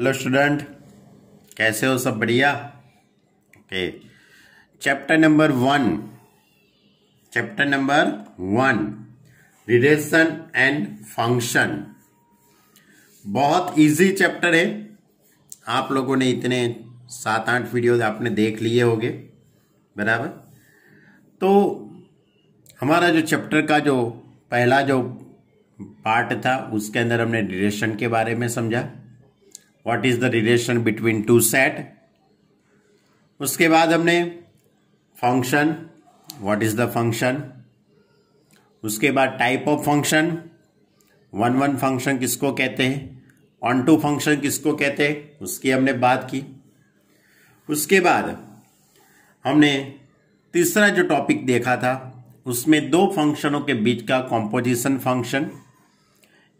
Hello student कैसे हो सब बढ़िया okay chapter number one chapter number one relation and function बहुत इजी चैप्टर है आप लोगों ने इतने सात आठ वीडियोज आपने देख लिए होंगे बराबर तो हमारा जो चैप्टर का जो पहला जो पार्ट था उसके अंदर हमने डिरेशन के बारे में समझा what is the relation between two set उसके बाद हमने function what is the function उसके बाद type of function one one function किसको कहते हैं ऑन टू फंक्शन किसको कहते हैं उसकी हमने बात की उसके बाद हमने तीसरा जो टॉपिक देखा था उसमें दो फंक्शनों के बीच का कॉम्पोजिशन फंक्शन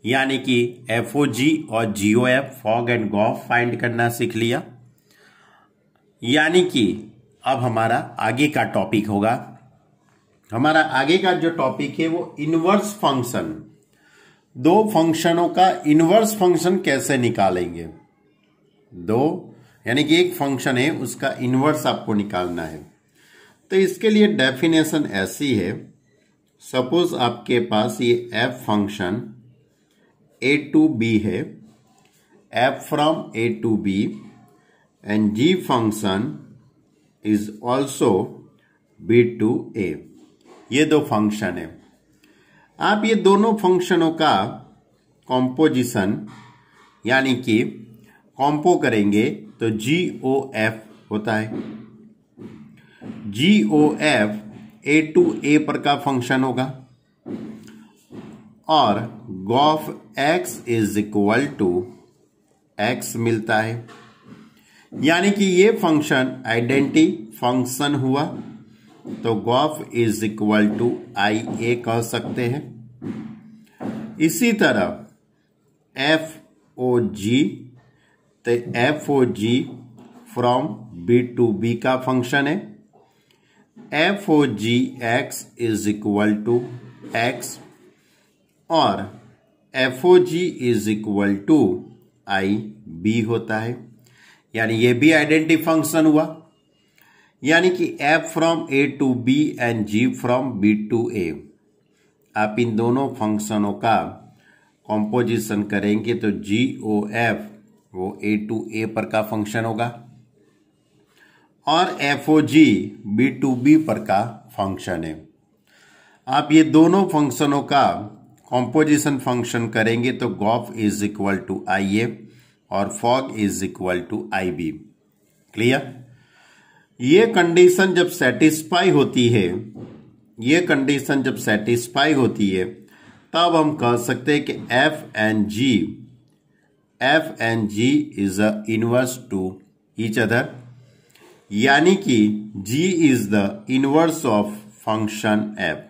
यानी कि एफ ओ जी और G O F fog and gof find करना सीख लिया यानी कि अब हमारा आगे का टॉपिक होगा हमारा आगे का जो टॉपिक है वो इनवर्स फंक्शन दो फंक्शनों का इनवर्स फंक्शन कैसे निकालेंगे दो यानी कि एक फंक्शन है उसका इनवर्स आपको निकालना है तो इसके लिए डेफिनेशन ऐसी है सपोज आपके पास ये F function A to B है F from A to B and G function is also B to A ये दो फंक्शन है आप ये दोनों फंक्शनों का कॉम्पोजिशन यानी कि कॉम्पो करेंगे तो जी ओ एफ होता है जी O F A to A पर का फंक्शन होगा और gof x is equal to x मिलता है यानी कि ये फंक्शन आइडेंटी फंक्शन हुआ तो gof is equal to I A कह सकते हैं इसी तरह एफ ओ जी तो F O G from B to B का फंक्शन है F O G X is equal to X और F O G is equal to I B होता है यानी ये भी आइडेंटिटी फंक्शन हुआ यानी कि F from A to B and G from B to A आप इन दोनों फंक्शनों का कॉम्पोजिशन करेंगे तो जी ओ एफ वो ए टू ए पर का फंक्शन होगा और F O G B to B पर का फंक्शन है आप ये दोनों फंक्शनों का कॉम्पोजिशन फंक्शन करेंगे तो gof is equal to I A और fog is equal to I B clear ये कंडीशन जब सेटिस्फाई होती है ये कंडीशन जब सेटिस्फाई होती है तब हम कह सकते हैं कि F and G F and G is a inverse to each other यानी कि G is the inverse of function F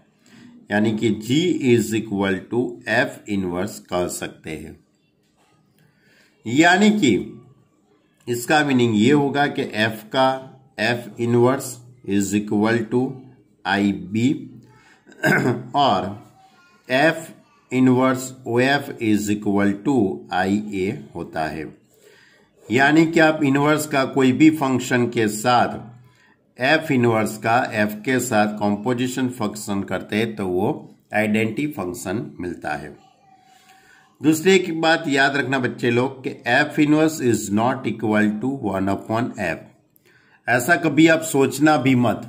यानी कि G is equal to F inverse कर सकते हैं यानी कि इसका मीनिंग ये होगा कि F का F inverse is equal to I B और F inverse O F is equal to I A होता है यानी कि आप इनवर्स का कोई भी फंक्शन के साथ एफ इनवर्स का एफ के साथ कॉम्पोजिशन फंक्शन करते हैं तो वो आइडेंटी फंक्शन मिलता है दूसरी एक बात याद रखना बच्चे लोग कि F inverse is not equal to one upon F ऐसा कभी आप सोचना भी मत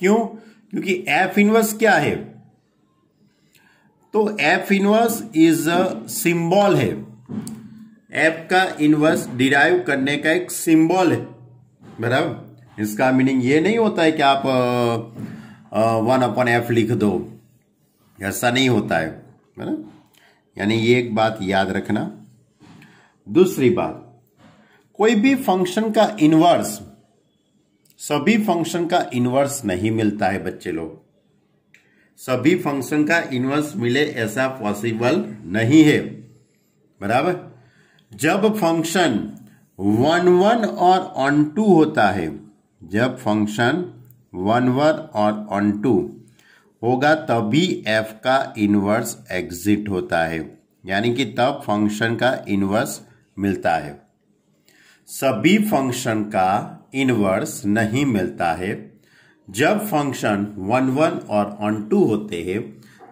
क्यों क्योंकि एफ इनवर्स क्या है तो F inverse is a symbol है एफ का इनवर्स डिराइव करने का एक सिंबल है बराबर इसका मीनिंग ये नहीं होता है कि आप वन अपन एफ लिख दो ऐसा नहीं होता है है ना यानी ये एक बात याद रखना दूसरी बात कोई भी फंक्शन का इन्वर्स सभी फंक्शन का इन्वर्स नहीं मिलता है बच्चे लोग सभी फंक्शन का इन्वर्स मिले ऐसा पॉसिबल नहीं है बराबर जब फंक्शन वन वन और ऑन टू होता है जब फंक्शन वन वन और ऑन टू होगा तभी एफ का इनवर्स एग्जिट होता है यानी कि तब फंक्शन का इन्वर्स मिलता है सभी फंक्शन का इन्वर्स नहीं मिलता है जब फंक्शन वन वन और ऑन टू होते हैं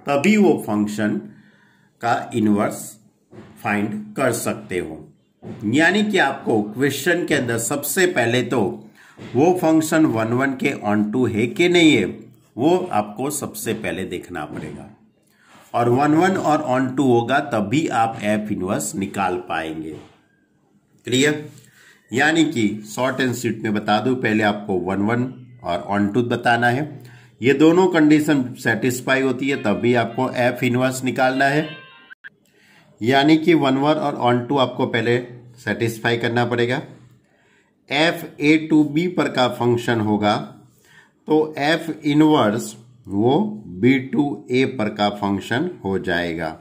तभी वो फंक्शन का इन्वर्स फाइंड कर सकते हो यानी कि आपको क्वेश्चन के अंदर सबसे पहले तो वो फंक्शन वन वन के ऑन टू है कि नहीं है वो आपको सबसे पहले देखना पड़ेगा और वन वन और ऑन टू होगा तभी आप एफ इनवर्स निकाल पाएंगे क्लियर यानी कि शॉर्ट एंड स्वीट में बता दू पहले आपको वन वन और ऑन टू बताना है ये दोनों कंडीशन सेटिस्फाई होती है तभी आपको एफ इनवर्स निकालना है यानी कि वन वन और ऑन टू आपको पहले सेटिस्फाई करना पड़ेगा एफ ए टू बी पर का फंक्शन होगा तो एफ इनवर्स वो बी टू ए पर का फंक्शन हो जाएगा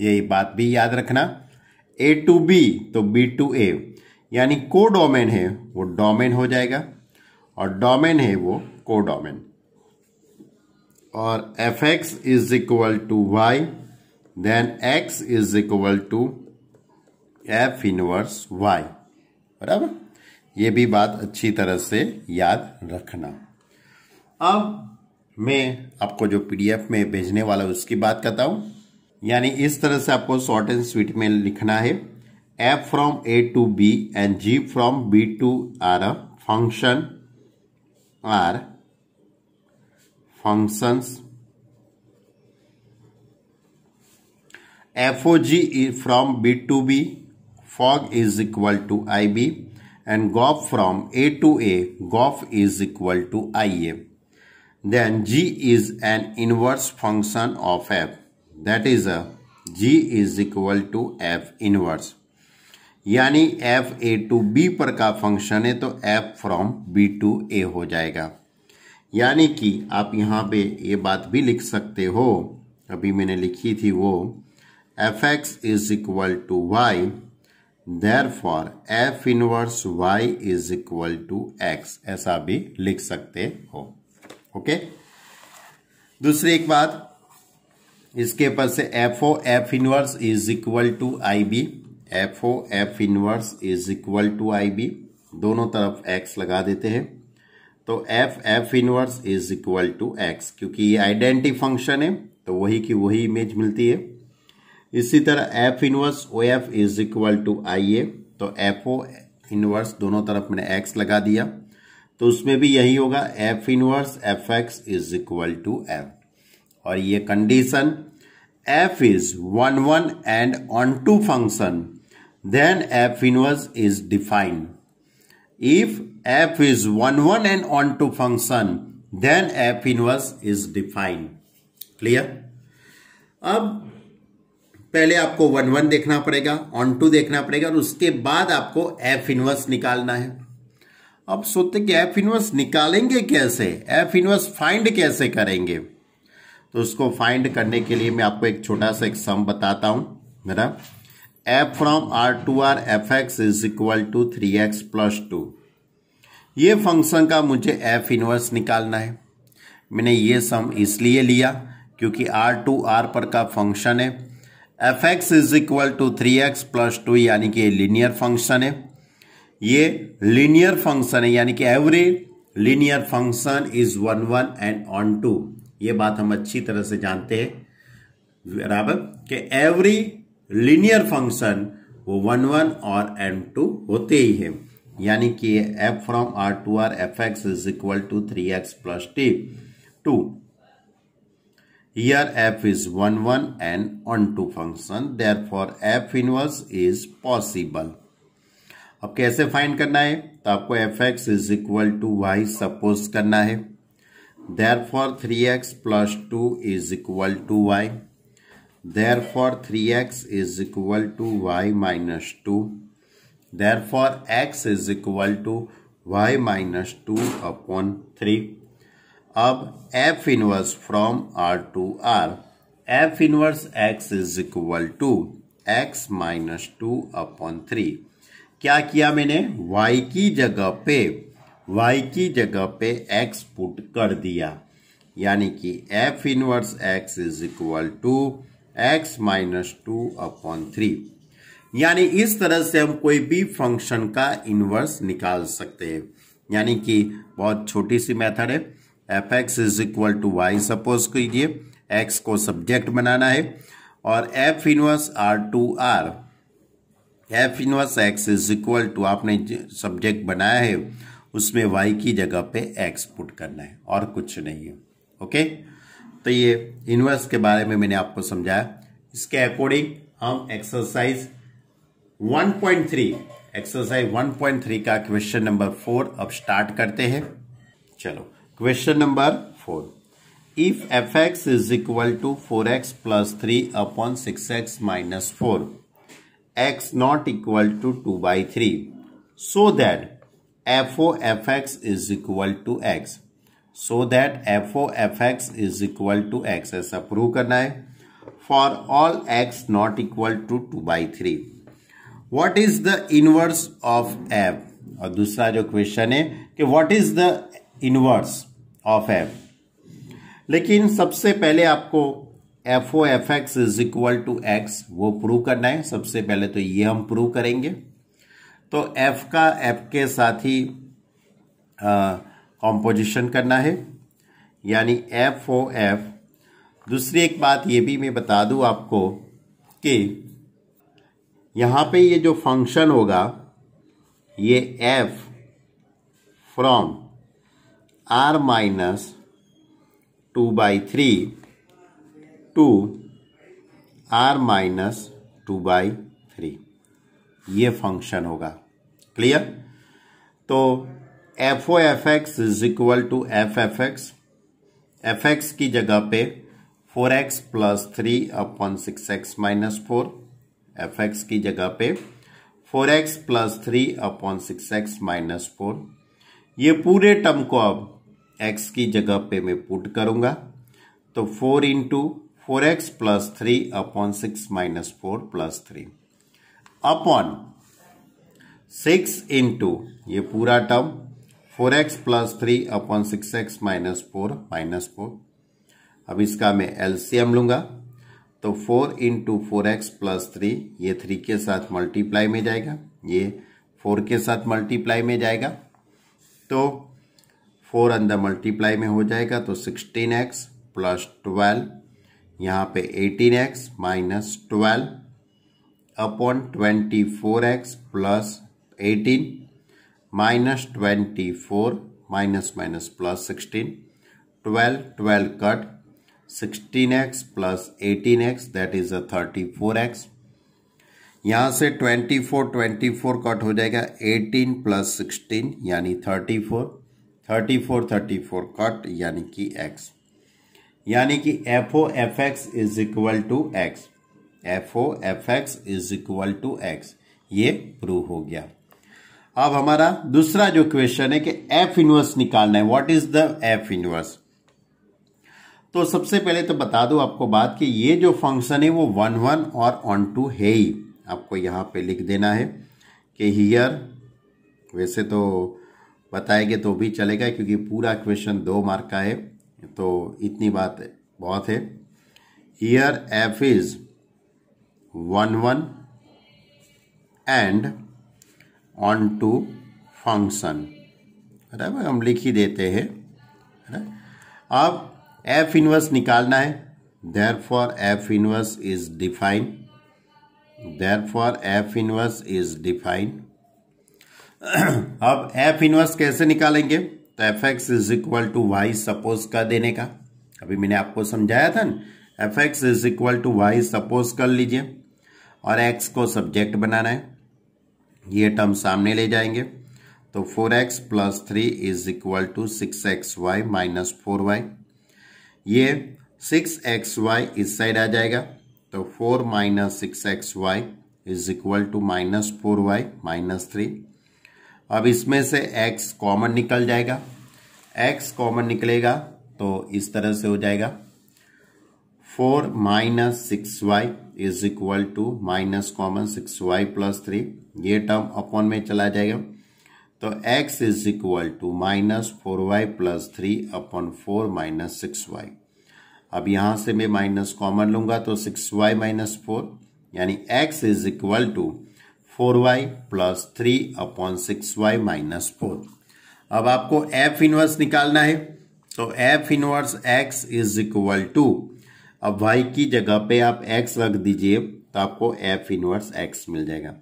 यही बात भी याद रखना ए टू बी तो बी टू ए यानी को डोमेन है वो डोमेन हो जाएगा और डोमेन है वो को डोमेन और F x is equal to Y then X is equal to F inverse Y बराबर ये भी बात अच्छी तरह से याद रखना अब मैं आपको जो पीडीएफ में भेजने वाला हूँ उसकी बात करता हूँ यानी इस तरह से आपको शॉर्ट एंड स्वीट में लिखना है F from A to B and G from B to R function R G from B to B fog is equal to I B and GOP from A to A, GOP is equal to IA. Then G is an inverse function of F. That is a G is equal to F inverse. यानी F A to B पर का function है तो F from B to A हो जाएगा यानी कि आप यहाँ पे ये बात भी लिख सकते हो अभी मैंने लिखी थी वो F x is equal to Y therefore F inverse Y is equal to X ऐसा भी लिख सकते हो ओके दूसरी एक बात इसके ऊपर से F O F inverse is equal to I B F O F inverse is equal to I B दोनों तरफ एक्स लगा देते हैं तो F F inverse is equal to X क्योंकि ये आइडेंटिटी फंक्शन है तो वही की वही इमेज मिलती है इसी तरह F inverse O F is equal to I A तो एफ ओ इनवर्स दोनों तरफ मैंने एक्स लगा दिया तो उसमें भी यही होगा F inverse F x is equal to F और ये condition F is one one and onto function F inverse is defined if F is one one and onto function then F inverse is defined clear अब पहले आपको one one देखना पड़ेगा on to देखना पड़ेगा और उसके बाद आपको एफ इनवर्स निकालना है अब सोचते कि एफ इनवर्स निकालेंगे कैसे एफ इनवर्स फाइंड कैसे करेंगे तो उसको फाइंड करने के लिए मैं आपको एक छोटा सा एक सम बताता हूं मेरा F from R to R F x is equal to three X plus two ये फंक्शन का मुझे एफ इनवर्स निकालना है मैंने ये सम इसलिए लिया क्योंकि आर टू आर पर का फंक्शन है F x is equal to three X plus two यानी कि लीनियर फंक्शन है ये लीनियर फंक्शन है यानी कि every linear function is one one and onto ये बात हम अच्छी तरह से जानते हैं बराबर कि एवरी लीनियर फंक्शन वो वन वन और एन टू होते ही है यानी कि F from R to R F x is equal to three X plus T two Here f is 1 1 and onto function. Therefore f inverse is possible. अब कैसे find करना है तो आपको F x is equal to Y suppose करना है therefore three X plus two is equal to Y therefore three X is equal to Y minus two therefore X is equal to Y minus two upon three अब F inverse from R to R F inverse x is equal to x minus two upon three क्या किया मैंने y की जगह पे y की जगह पे x पुट कर दिया यानी कि f inverse x is equal to x minus two upon three यानी इस तरह से हम कोई भी फंक्शन का इनवर्स निकाल सकते हैं यानी कि बहुत छोटी सी मेथड है F x is equal to Y suppose कीजिए एक्स को सब्जेक्ट बनाना है और F inverse R to R F inverse x is equal to आपने सब्जेक्ट बनाया है उसमें वाई की जगह पे एक्स पुट करना है और कुछ नहीं है ओके तो ये इनवर्स के बारे में मैंने आपको समझाया इसके अकॉर्डिंग हम एक्सरसाइज 1.3 एक्सरसाइज 1.3 का क्वेश्चन नंबर फोर अब स्टार्ट करते हैं चलो question number four if F x is equal to four x plus three upon six x minus four X not equal to two by three so that F O F x is equal to X so that F O F x is equal to X ऐसा prove करना है for all X not equal to two by three what is the inverse of F और दूसरा जो question है कि what is the inverse of F लेकिन सबसे पहले आपको F O F x is equal to X वो प्रूव करना है सबसे पहले तो ये हम प्रूव करेंगे तो एफ का एफ के साथ ही कॉम्पोजिशन करना है यानी एफ ओ एफ दूसरी एक बात ये भी मैं बता दूं आपको कि यहाँ पे ये जो फंक्शन होगा ये F from R minus two by three to R minus two by three ये फंक्शन होगा क्लियर तो F O F x is equal to F F X F X की जगह पे four x plus three upon six x minus four F X की जगह पे four x plus three upon six x minus four ये पूरे term को अब x की जगह पे मैं पुट करूंगा तो four into four x plus three upon six minus four plus three upon six into ये पूरा term four x plus three upon six x minus four minus four अब इसका मैं एलसीएम लूंगा तो four into four x plus three ये three के साथ मल्टीप्लाई में जाएगा ये फोर के साथ मल्टीप्लाई में जाएगा तो फोर अंदर मल्टीप्लाई में हो जाएगा तो सिक्सटीन एक्स प्लस ट्वेल्व यहाँ पे eighteen X minus twelve upon twenty four x plus eighteen minus twenty four minus minus plus sixteen twelve twelve cut sixteen X plus eighteen X that is a thirty four X यहाँ से 24 24 cut हो जाएगा 18 plus sixteen यानी 34 34 34 cut यानी कि x यानी कि f O F x is equal to x f O F x is equal to x ये प्रूव हो गया अब हमारा दूसरा जो क्वेश्चन है कि एफ इनवर्स निकालना है what is the f inverse तो सबसे पहले तो बता दो आपको बात कि ये जो फंक्शन है वो वन वन और ऑन टू है ही आपको यहाँ पे लिख देना है कि हीयर वैसे तो बताएंगे तो भी चलेगा क्योंकि पूरा क्वेश्चन दो मार्क का है तो इतनी बात बहुत है here f is one one and onto function बराबर हम लिख ही देते हैं अब एफ इनवर्स निकालना है therefore f inverse is defined therefore F inverse is defined अब एफ इनवर्स कैसे निकालेंगे तो f x is equal to Y suppose कर देने का अभी मैंने आपको समझाया था ना f x is equal to Y suppose कर लीजिए और एक्स को सब्जेक्ट बनाना है ये टर्म सामने ले जाएंगे तो four x plus three is equal to six x y minus four y ये सिक्स एक्स वाई इस साइड आ जाएगा तो four minus six x y is equal to minus four y minus three अब इसमें से x कॉमन निकल जाएगा x कॉमन निकलेगा तो इस तरह से हो जाएगा four minus six y is equal to minus common six y plus three ये टर्म अपॉन में चला जाएगा तो x is equal to minus four y plus three upon four minus six y अब यहां से मैं माइनस कॉमन लूंगा तो सिक्स वाई माइनस फोर यानी x is equal to four y plus three upon six y minus four अब आपको f inverse निकालना है तो F inverse x is equal to अब वाई की जगह पे आप एक्स रख दीजिए तो आपको एफ इनवर्स एक्स मिल जाएगा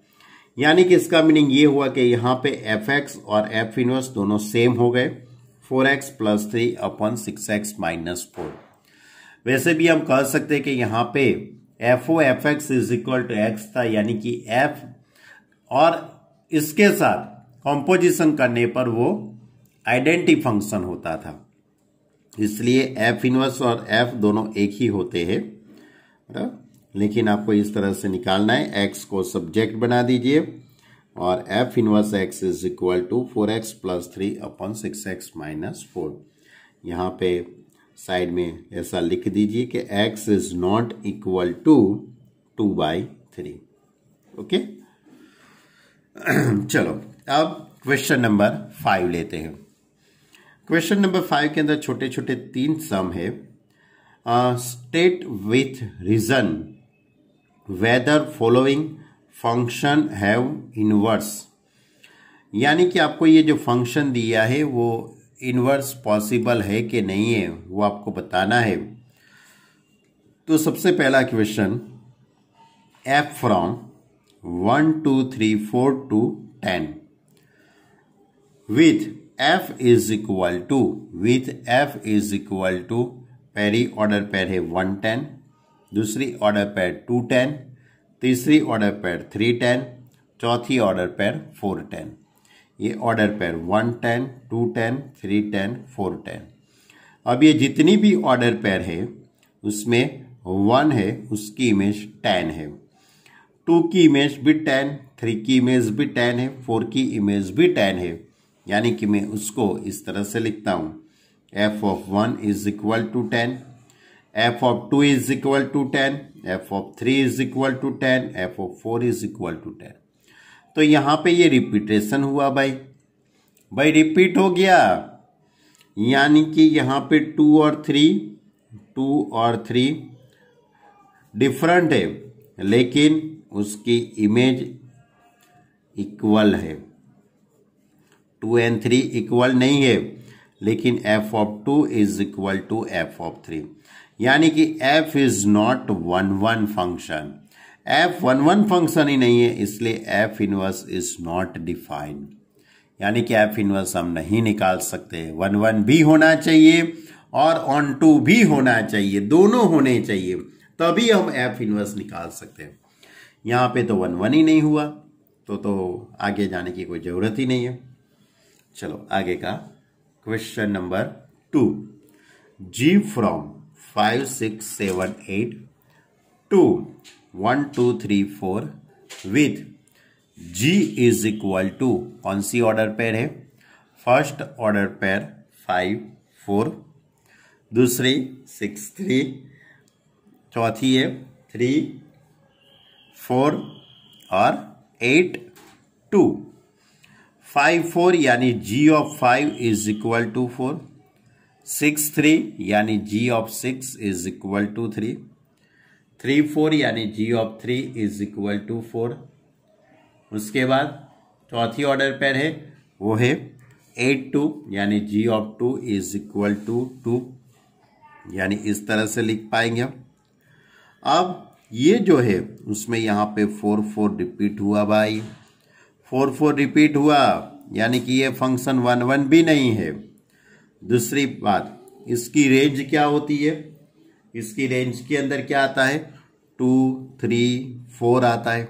यानी कि इसका मीनिंग ये हुआ कि यहाँ पे एफ एक्स और एफ इनवर्स दोनों सेम हो गए four x plus three upon six x minus four वैसे भी हम कह सकते हैं कि यहाँ पे f O F x is equal to x था यानी कि एफ और इसके साथ कॉम्पोजिशन करने पर वो आइडेंटी फंक्शन होता था इसलिए एफ इनवर्स और एफ दोनों एक ही होते हैं तो लेकिन आपको इस तरह से निकालना है एक्स को सब्जेक्ट बना दीजिए और F inverse x is equal to four x plus three upon six x minus four यहाँ पे साइड में ऐसा लिख दीजिए कि x is not equal to two by three okay चलो अब क्वेश्चन नंबर फाइव लेते हैं क्वेश्चन नंबर फाइव के अंदर छोटे छोटे तीन सम है state with reason whether following function have inverse यानी कि आपको ये जो फंक्शन दिया है वो इन्वर्स पॉसिबल है कि नहीं है वो आपको बताना है तो सबसे पहला question f from one two three four to ten with f is equal to with f is equal to पहली ऑर्डर पैर है वन टेन दूसरी ऑर्डर पैर टू टेन तीसरी ऑर्डर पैर थ्री टेन चौथी order pair four ten ये order pair one ten two ten three ten four ten अब ये जितनी भी ऑर्डर पेयर है उसमें वन है उसकी इमेज टेन है टू की इमेज भी टेन थ्री की इमेज भी टेन है फोर की इमेज भी टेन है यानी कि मैं उसको इस तरह से लिखता हूँ f of one is equal to ten f of two is equal to ten f of three is equal to ten f of four is equal to ten तो यहाँ पे ये रिपीटेशन हुआ भाई भाई रिपीट हो गया यानी कि यहाँ पे टू और थ्री टू और थ्री डिफरेंट है लेकिन उसकी इमेज इक्वल है टू एंड थ्री इक्वल नहीं है लेकिन f of two is equal to f of three यानी कि f is not one one function f one one function ही नहीं है इसलिए f inverse is not defined यानी कि एफ इनवर्स हम नहीं निकाल सकते वन वन भी होना चाहिए और ऑन टू भी होना चाहिए दोनों होने चाहिए तभी हम एफ इनवर्स निकाल सकते हैं यहाँ पे तो वन वन ही नहीं हुआ तो तो आगे जाने की कोई ज़रूरत ही नहीं है चलो आगे का question number two g from five six seven eight to one two three four with g is equal to कौन सी ऑर्डर पेयर है first order pair five four दूसरी सिक्स थ्री चौथी है थ्री फोर और एट टू फाइव फोर यानी g of five is equal to four six three यानी g of six is equal to three three four यानी g of three is equal to four उसके बाद चौथी order pair है वो है eight two यानी g of two is equal to two यानी इस तरह से लिख पाएंगे हम अब ये जो है उसमें यहाँ पे फोर फोर रिपीट हुआ भाई फोर फोर रिपीट हुआ यानी कि ये फंक्शन वन वन भी नहीं है दूसरी बात इसकी रेंज क्या होती है इसकी रेंज के अंदर क्या आता है टू थ्री फोर आता है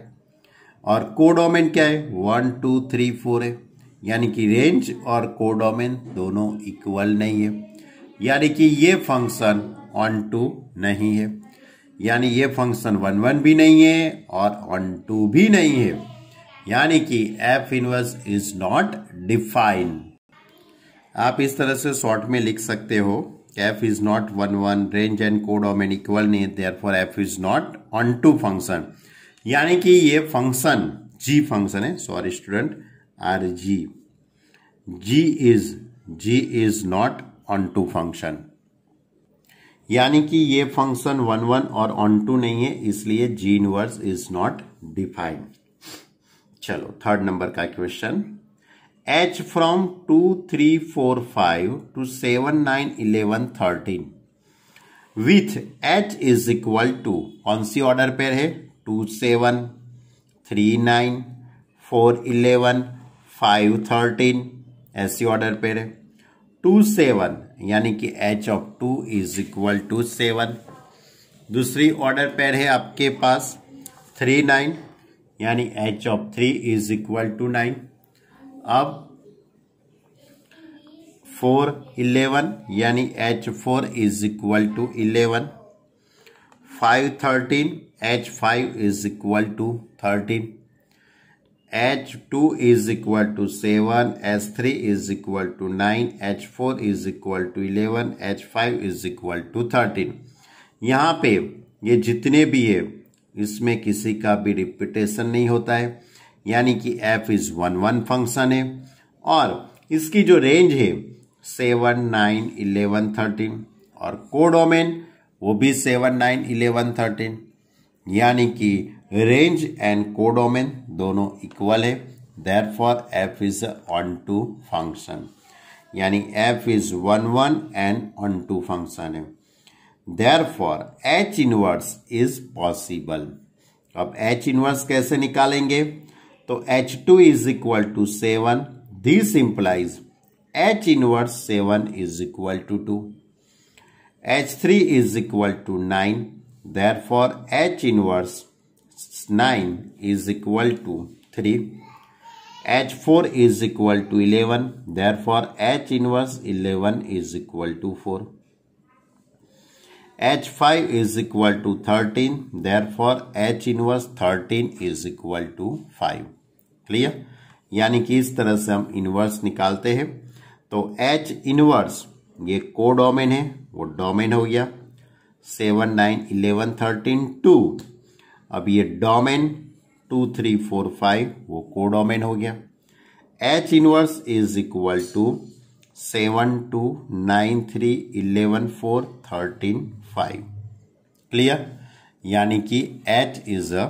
और कोडोमेन क्या है वन टू थ्री फोर है यानी कि रेंज और कोडोमेन दोनों इक्वल नहीं है यानी कि ये फंक्शन ऑन टू नहीं है यानी ये फंक्शन वन वन भी नहीं है और ऑन टू भी नहीं है यानी कि F inverse is not define आप इस तरह से शॉर्ट में लिख सकते हो f is not 1 1 range and codomain equal नहीं therefore f is not onto function yani ki ye function g function hai sorry student are g g is g is not onto function यानी कि ये function one one और on to नहीं है इसलिए g inverse is not defined चलो third number का question h from two three four five to seven nine eleven thirteen with h is equal to कौन सी ऑर्डर पेर है two seven three nine four eleven five thirteen ऐसी order pair है two seven यानी कि h of two is equal to seven दूसरी order pair है आपके पास थ्री नाइन यानी h of three is equal to nine अब फोर इलेवन यानी h four is equal to eleven five thirteen h five is equal to thirteen h two is equal to seven h three is equal to nine h four is equal to eleven h five is equal to thirteen यहाँ पे ये जितने भी है इसमें किसी का भी रिपीटेशन नहीं होता है यानी कि f is one one function है और इसकी जो रेंज है सेवन नाइन इलेवन थर्टीन और कोडोमेन वो भी सेवन नाइन इलेवन थर्टीन यानी कि रेंज एंड कोडोमेन दोनों इक्वल है therefore f is onto function यानी f is one one and onto function है therefore h inverse is possible अब एच इनवर्स कैसे निकालेंगे So H2 is equal to 7. This implies H inverse 7 is equal to 2. H3 is equal to 9. Therefore, H inverse 9 is equal to 3. H4 is equal to 11. Therefore, H inverse 11 is equal to 4. H5 is equal to 13. Therefore, H inverse 13 is equal to 5. Clear यानी कि इस तरह से हम inverse निकालते हैं तो H inverse ये को डोमेन है वो डोमेन हो गया seven nine eleven thirteen to अब ये domain two three four five वो को डोमेन हो गया h inverse is equal to seven two nine three eleven four thirteen five clear यानी कि h is a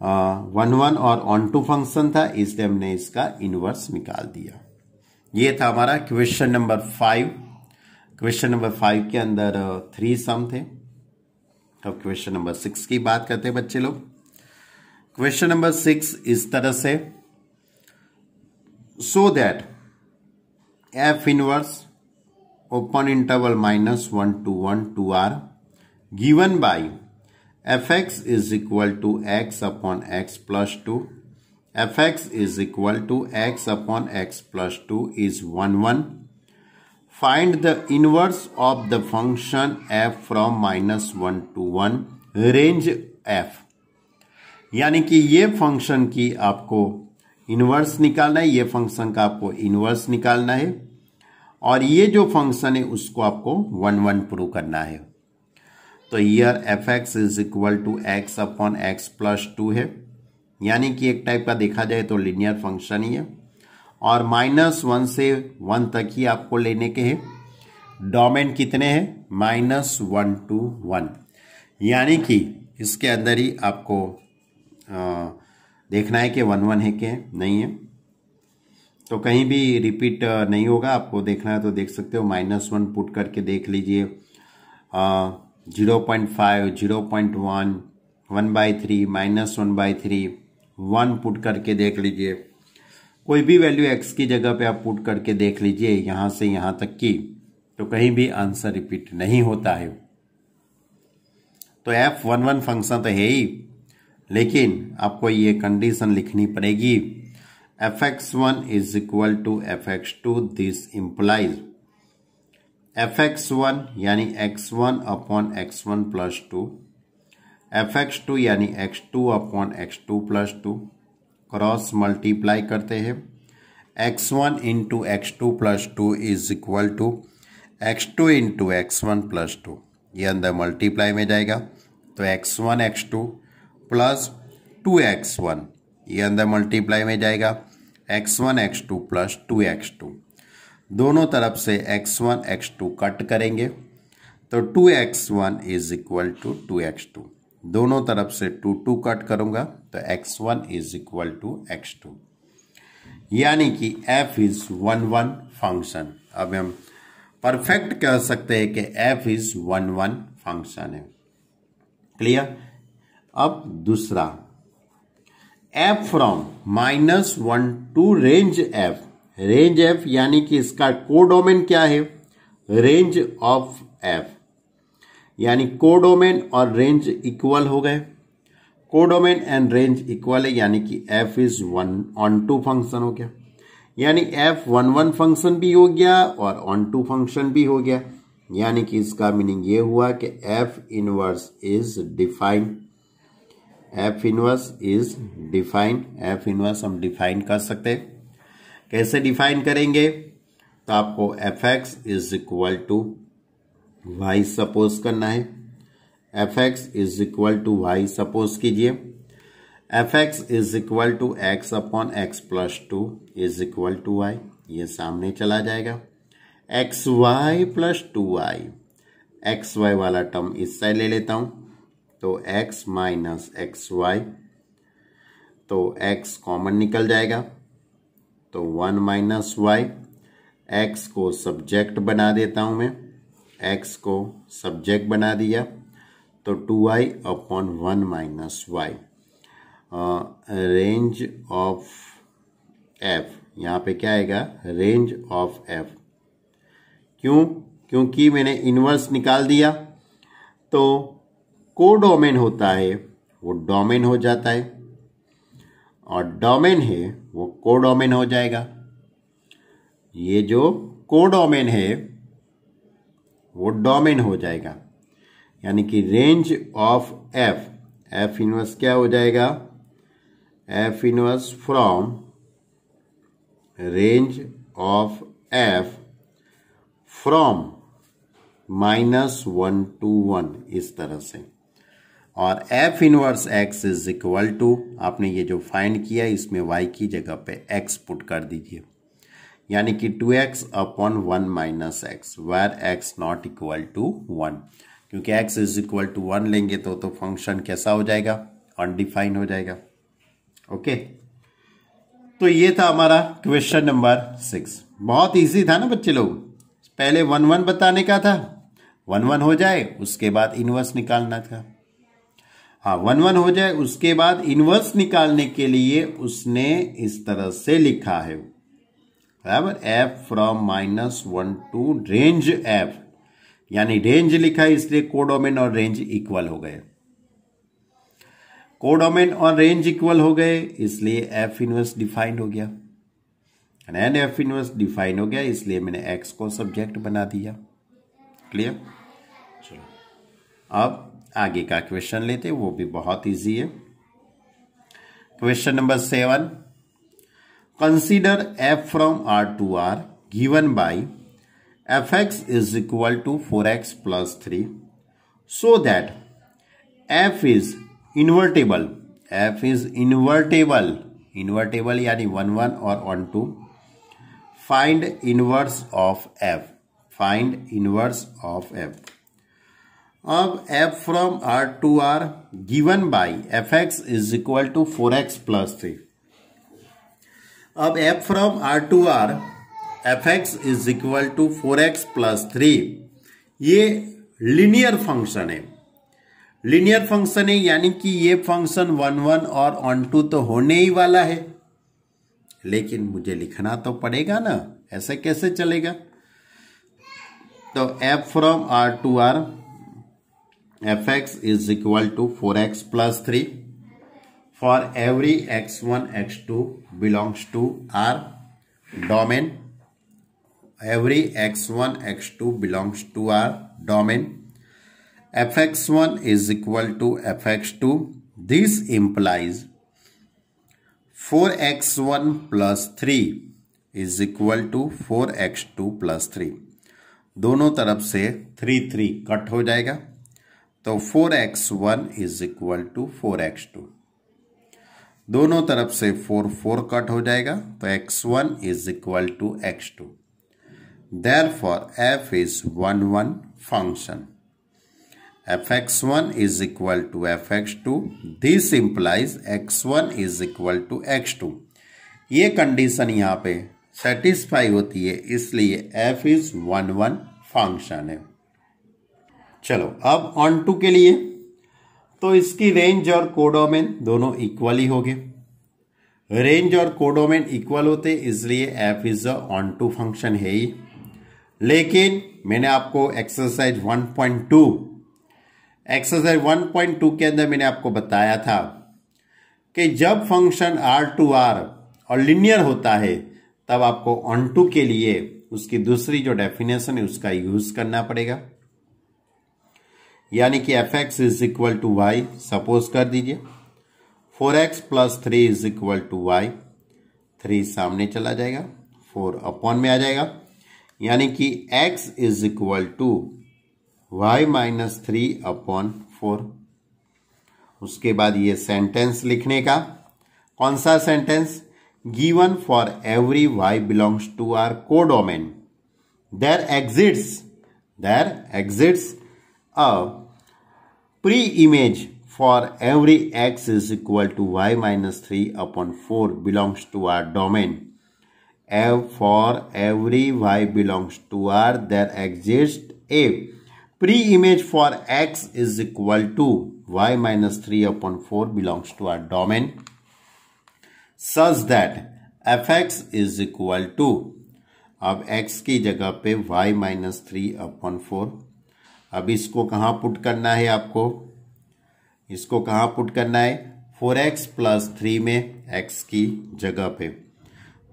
one one और on onto function था इसलिए हमने इसका इनवर्स निकाल दिया ये था हमारा question number five question number five के अंदर थ्री uh, सम थे अब क्वेश्चन नंबर सिक्स की बात करते हैं बच्चे लोग क्वेश्चन नंबर सिक्स इस तरह से so that f inverse open interval minus one to one to are given by f x is equal to x upon x plus two f x is equal to x upon x plus two is one one find the inverse of the function f from minus one to one range f यानी कि ये function की आपको inverse निकालना है ये function का आपको इनवर्स निकालना है और ये जो फंक्शन है उसको आपको वन वन प्रूव करना है तो here f x is equal to x upon x plus two है यानी कि एक टाइप का देखा जाए तो लिनियर फंक्शन ही है और माइनस वन से वन तक ही आपको लेने के हैं डोमेन कितने हैं माइनस वन टू वन यानी कि इसके अंदर ही आपको आ, देखना है कि वन वन है कि नहीं है तो कहीं भी रिपीट नहीं होगा आपको देखना है तो देख सकते हो माइनस वन पुट करके देख लीजिए zero point five zero point one one by three minus one by three one put करके देख लीजिए कोई भी वैल्यू एक्स की जगह पे आप पुट करके देख लीजिए यहाँ से यहाँ तक की तो कहीं भी आंसर रिपीट नहीं होता है तो एफ वन वन फंक्शन तो है ही लेकिन आपको ये कंडीशन लिखनी पड़ेगी f x one is equal to f x two this implies f x one यानी x one upon x one plus two f x two यानी x two upon x two plus two cross multiply करते हैं x one into x two plus two is equal to x two into x one plus two ये अंदर multiply में जाएगा तो x one x two plus two x one ये अंदर multiply में जाएगा x one x two plus two x two दोनों तरफ से x one x two cut करेंगे तो two x one is equal to two x two दोनों तरफ से टू टू कट करूंगा तो x one is equal to x two यानी कि f is one one function अब हम परफेक्ट कह सकते हैं कि f is one one function है क्लियर अब दूसरा f from minus one to range f range f यानी कि इसका कोडोमेन क्या है रेंज ऑफ एफ यानी कोडोमेन और रेंज इक्वल हो गए कोडोमेन एंड रेंज इक्वल है यानी कि f is one onto function हो गया यानी एफ वन वन फंक्शन भी हो गया और ऑन टू फंक्शन भी हो गया यानी कि इसका मीनिंग ये हुआ कि F inverse is define f inverse is define f inverse हम डिफाइन कर सकते हैं कैसे डिफाइन करेंगे तो आपको F x is equal to Y suppose करना है F x is equal to Y suppose कीजिए f x is equal to x upon x plus two is equal to y ये सामने चला जाएगा x y plus two y x y वाला term इस side ले लेता हूँ तो एक्स माइनस एक्स वाई तो एक्स कॉमन निकल जाएगा तो वन माइनस वाई एक्स को सब्जेक्ट बना देता हूँ मैं एक्स को सब्जेक्ट बना दिया तो two i upon one minus y range of f यहाँ पे क्या आएगा रेंज ऑफ एफ क्यों क्योंकि मैंने इन्वर्स निकाल दिया तो को डोमेन होता है वो डोमेन हो जाता है और डोमेन है वो कोडोमेन हो जाएगा ये जो कोडोमेन है वो डोमेन हो जाएगा यानी कि range of f F inverse क्या हो जाएगा f inverse from range of f from minus one to one इस तरह से और F inverse x is equal to आपने ये जो फाइंड किया इसमें वाई की जगह पे एक्स पुट कर दीजिए यानी कि two x upon one minus x where x not equal to one क्योंकि x is equal to one लेंगे तो तो फंक्शन कैसा हो जाएगा अनडिफाइन हो जाएगा ओके तो ये था हमारा क्वेश्चन नंबर सिक्स बहुत इजी था ना बच्चे लोग पहले वन वन बताने का था वन वन हो जाए उसके बाद इनवर्स निकालना था हाँ वन वन हो जाए उसके बाद इनवर्स निकालने के लिए उसने इस तरह से लिखा है बराबर f from minus one to range f यानी रेंज लिखा है इसलिए कोडोमेन और रेंज इक्वल हो गए कोडोमेन और रेंज इक्वल हो गए इसलिए एफ इनवर्स डिफाइंड हो गया एन एफ इनवर्स डिफाइन हो गया इसलिए मैंने एक्स को सब्जेक्ट बना दिया क्लियर चलो अब आगे का क्वेश्चन लेते वो भी बहुत इजी है question number seven consider f from R to are given by f x is equal to four x plus three so that f is invertible f is invertible invertible यानी one one और one to find inverse of f find inverse of f अब f from R to are given by f x is equal to four x plus three अब f from R to R F x is equal to four x plus three ये linear function है linear function है यानी कि ये function one one और on onto तो होने ही वाला है लेकिन मुझे लिखना तो पड़ेगा ना ऐसे कैसे चलेगा तो f from R to R F x is equal to four x plus three for every x one x two belongs to R domain every x one x two belongs to R domain f x one is equal to f x two this implies four x one plus three is equal to four x two plus three दोनों तरफ से three three cut हो जाएगा तो four x one is equal to four x two दोनों तरफ से four four cut हो जाएगा तो x one is equal to x two therefore f is one one function f x one is equal to f x two this implies x one is equal to x two ये condition यहाँ पे satisfy होती है इसलिए f is one one function है चलो अब on to के लिए तो इसकी रेंज और कोडोमेन दोनों इक्वल ही हो गए रेंज और कोडोमेन इक्वल होते इसलिए f is a onto function है ही लेकिन मैंने आपको एक्सरसाइज 1.2 एक्सरसाइज 1.2 के अंदर मैंने आपको बताया था कि जब फंक्शन आर टू आर और लिनियर होता है तब आपको ऑन टू के लिए उसकी दूसरी जो डेफिनेशन है उसका यूज़ करना पड़ेगा यानी कि f x is equal to Y suppose कर दीजिए four x plus three is equal to y three सामने चला जाएगा फोर अपॉन में आ जाएगा यानी कि x is equal to Y minus three upon four उसके बाद ये सेंटेंस लिखने का कौन सा sentence given for every y belongs to R codomain there exists there exists a pre-image for every x is equal to y minus 3 upon 4 belongs to our domain. F for every y belongs to R there exists a pre-image for x is equal to y minus 3 upon 4 belongs to our domain such that fx is equal to of x की जगह पे y minus three upon four. अब इसको कहाँ put करना है आपको इसको कहाँ पुट करना है फोर एक्स प्लस थ्री में एक्स की जगह पे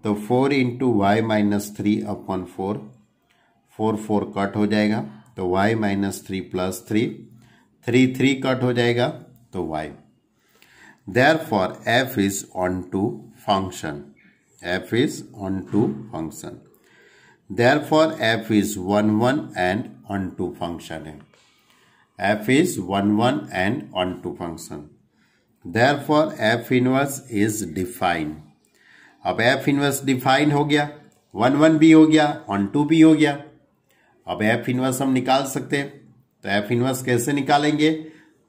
तो four into y minus three upon four four four cut हो जाएगा तो y minus three plus three three three cut हो जाएगा तो y therefore f is onto function f is onto function therefore f is one one and onto function है f is one one and onto function therefore f inverse is define अब F inverse define हो गया one one भी हो गया on to भी हो गया अब एफ इनवर्स हम निकाल सकते हैं तो एफ इनवर्स कैसे निकालेंगे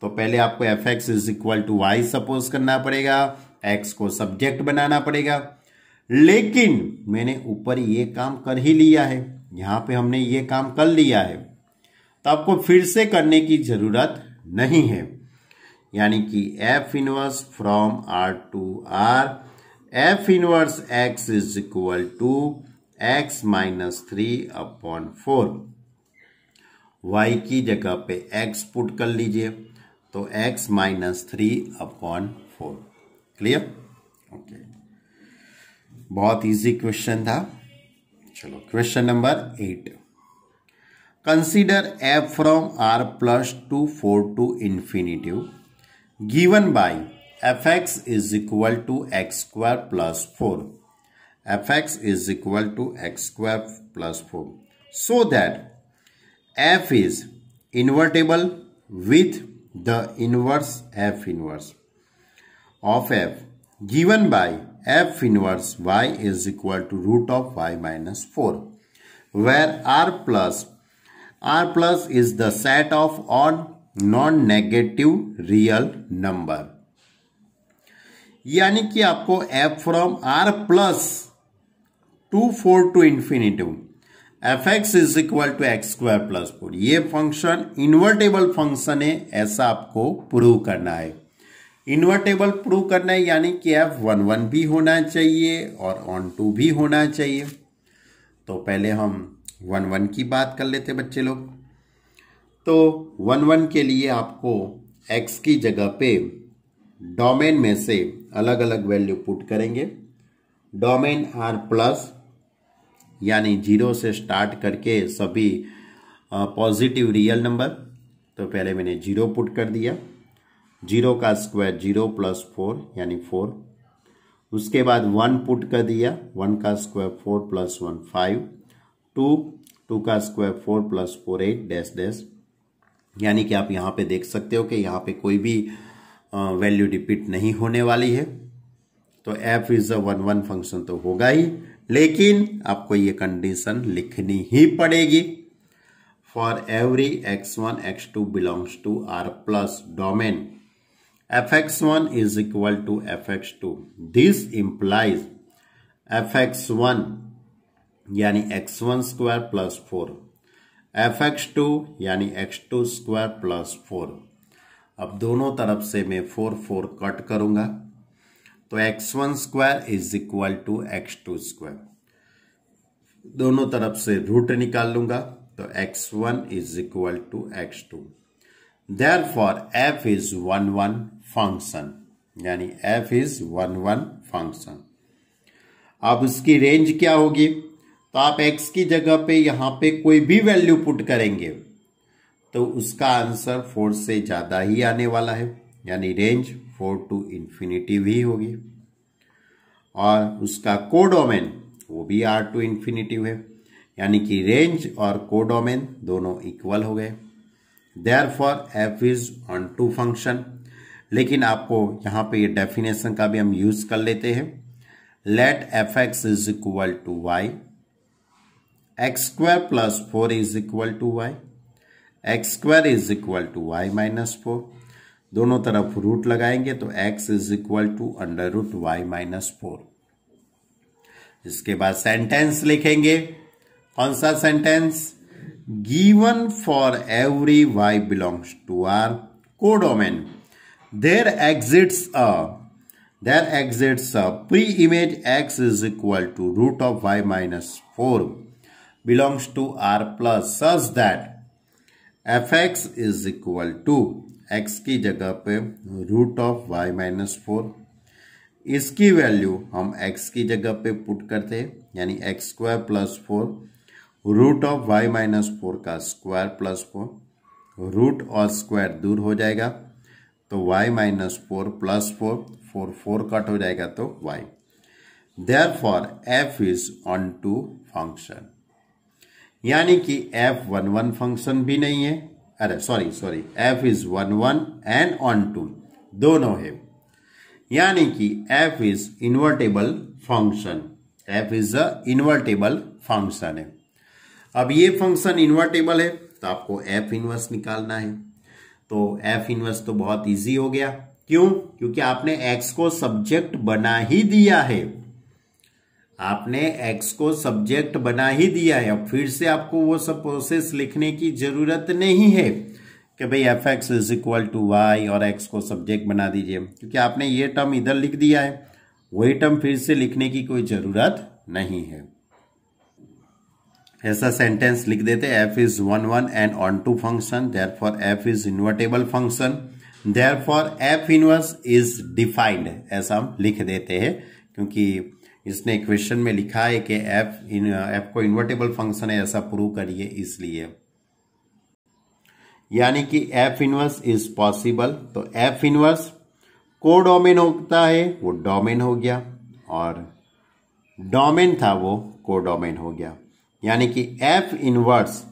तो पहले आपको F x is equal to Y suppose करना पड़ेगा एक्स को सब्जेक्ट बनाना पड़ेगा लेकिन मैंने ऊपर ये काम कर ही लिया है यहाँ पे हमने ये काम कर लिया है तो आपको फिर से करने की ज़रूरत नहीं है यानी कि F inverse from R to R F inverse x is equal to x minus three upon four y की जगह पे एक्स पुट कर लीजिए तो x minus three upon four clear okay बहुत इजी क्वेश्चन था चलो question number eight consider f from R plus to four to infinitive given by f x is equal to x square plus four F x is equal to x square plus four so that f is invertible with the inverse f inverse of f given by f inverse y is equal to root of y minus 4 where r plus r plus is the set of all non-negative real number यानी कि आपको f from r plus to four to infinitive f x is equal to x square plus four ये function invertible function है ऐसा आपको prove करना है invertible prove करना है यानी कि एफ वन वन भी होना चाहिए और ऑन टू भी होना चाहिए तो पहले हम वन वन की बात कर लेते बच्चे लोग तो वन वन के लिए आपको एक्स की जगह पे डोमेन में से अलग अलग वैल्यू पुट करेंगे डोमेन आर प्लस यानी जीरो से स्टार्ट करके सभी पॉजिटिव रियल नंबर तो पहले मैंने जीरो पुट कर दिया जीरो का स्क्वायर जीरो प्लस फोर यानी फोर उसके बाद वन पुट कर दिया वन का square four plus one five two two का square four plus four eight dash dash यानी कि आप यहाँ पे देख सकते हो कि यहाँ पे कोई भी वैल्यू रिपीट नहीं होने वाली है तो f is a one one function तो होगा ही लेकिन आपको ये कंडीशन लिखनी ही पड़ेगी for every x one x two belongs to R plus domain to f x two to fx2. F x one यानी x one square plus four F x two यानी x two square plus four अब दोनों तरफ से मैं four four cut करूंगा तो x one square is equal to x two square दोनों तरफ से रूट निकाल लूंगा तो x one is equal to x two for f is one one function यानी f is one one function अब उसकी रेंज क्या होगी तो आप एक्स की जगह पे यहां पे कोई भी वैल्यू पुट करेंगे तो उसका आंसर फोर से ज़्यादा ही आने वाला है यानी रेंज फोर टू इन्फिनिटी भी होगी और उसका कोडोमेन वो भी आर टू इन्फिनिटिव है यानी कि रेंज और कोडोमेन दोनों इक्वल हो गए therefore f is onto function लेकिन आपको यहां पे ये डेफिनेशन का भी हम यूज कर लेते हैं let f x is equal to y x square plus four is equal to y x square is equal to Y minus four दोनों तरफ रूट लगाएंगे तो x is equal to under root y minus four इसके बाद sentence लिखेंगे कौन सा सेंटेंस given for every y belongs to our codomain. There exists a there exists a pre-image x is equal to root of y minus 4 belongs to R plus such that fx is equal to x x की जगह पे root of y minus four इसकी value हम x की जगह पे put करते हैं यानी x square plus four root of y minus four का स्क्वायर प्लस फोर रूट और स्क्वायर दूर हो जाएगा तो y minus four plus four four four cut हो जाएगा तो y therefore f is onto function यानी कि एफ वन वन फंक्शन भी नहीं है अरे sorry sorry f is one one and onto दोनों है यानी कि f is invertible function f is a invertible function है अब ये फंक्शन इन्वर्टेबल है तो आपको एफ इनवर्स निकालना है तो एफ इनवर्स तो बहुत इजी हो गया क्यों क्योंकि आपने एक्स को सब्जेक्ट बना ही दिया है आपने एक्स को सब्जेक्ट बना ही दिया है अब फिर से आपको वो सब प्रोसेस लिखने की जरूरत नहीं है कि भाई f x is equal to y और एक्स को सब्जेक्ट बना दीजिए क्योंकि आपने ये टर्म इधर लिख दिया है वही टर्म फिर से लिखने की कोई ज़रूरत नहीं है ऐसा सेंटेंस लिख देते f is one one and onto function therefore f is invertible function therefore f inverse is defined ऐसा हम लिख देते हैं क्योंकि इसने क्वेश्चन में लिखा है कि एफ एफ को इन्वर्टेबल फंक्शन है ऐसा प्रूव करिए इसलिए यानी कि एफ इनवर्स इज पॉसिबल तो एफ इनवर्स को डोमेन होता है वो डोमेन हो गया और डोमेन था वो को डोमेन हो गया यानी कि F inverse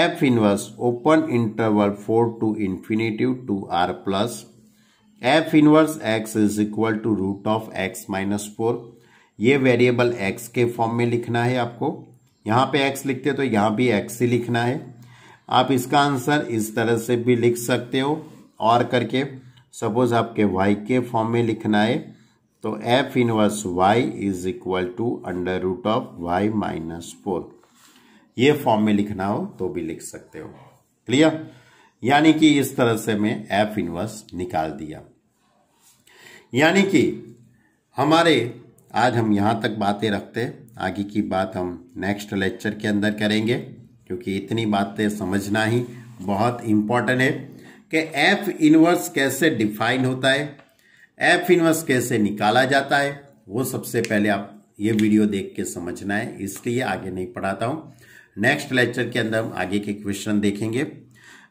f inverse open interval four to infinitive to R plus f inverse x is equal to root of x minus four ये वेरिएबल एक्स के फॉर्म में लिखना है आपको यहां पे एक्स लिखते हैं तो यहाँ भी एक्स ही लिखना है आप इसका आंसर इस तरह से भी लिख सकते हो और करके सपोज आपके वाई के फॉर्म में लिखना है तो F inverse Y is equal to under root of y minus four ये फॉर्म में लिखना हो तो भी लिख सकते हो क्लियर यानी कि इस तरह से मैं एफ इनवर्स निकाल दिया यानी कि हमारे आज हम यहां तक बातें रखते आगे की बात हम नेक्स्ट लेक्चर के अंदर करेंगे क्योंकि इतनी बातें समझना ही बहुत इंपॉर्टेंट है कि एफ इनवर्स कैसे डिफाइन होता है एफ इनवर्स कैसे निकाला जाता है वो सबसे पहले आप ये वीडियो देख के समझना है इसलिए आगे नहीं पढ़ाता हूँ नेक्स्ट लेक्चर के अंदर हम आगे के क्वेश्चन देखेंगे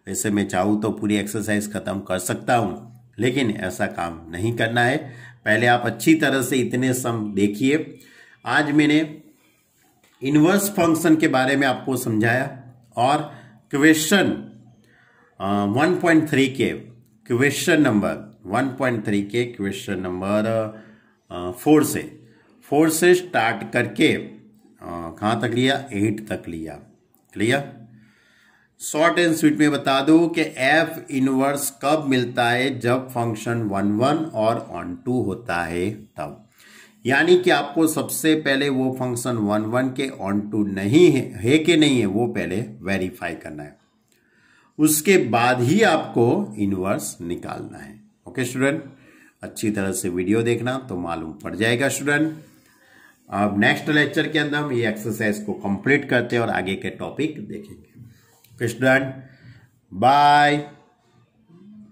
वैसे मैं चाहूँ तो पूरी एक्सरसाइज ख़त्म कर सकता हूँ लेकिन ऐसा काम नहीं करना है पहले आप अच्छी तरह से इतने सम देखिए आज मैंने इनवर्स फंक्शन के बारे में आपको समझाया और क्वेश्चन वन पॉइंट थ्री के क्वेश्चन नंबर 1.3 के क्वेश्चन नंबर फोर से फोर से स्टार्ट करके uh, कहाँ तक लिया एट तक लिया क्लियर शॉर्ट एंड स्वीट में बता दूं कि एफ इनवर्स कब मिलता है जब फंक्शन वन वन और ऑन टू होता है तब यानी कि आपको सबसे पहले वो फंक्शन वन वन के ऑन टू नहीं है है कि नहीं है वो पहले वेरीफाई करना है उसके बाद ही आपको इनवर्स निकालना है ओके स्टूडेंट अच्छी तरह से वीडियो देखना तो मालूम पड़ जाएगा स्टूडेंट अब नेक्स्ट लेक्चर के अंदर हम ये एक्सरसाइज को कंप्लीट करते हैं और आगे के टॉपिक देखेंगे स्टूडेंट बाय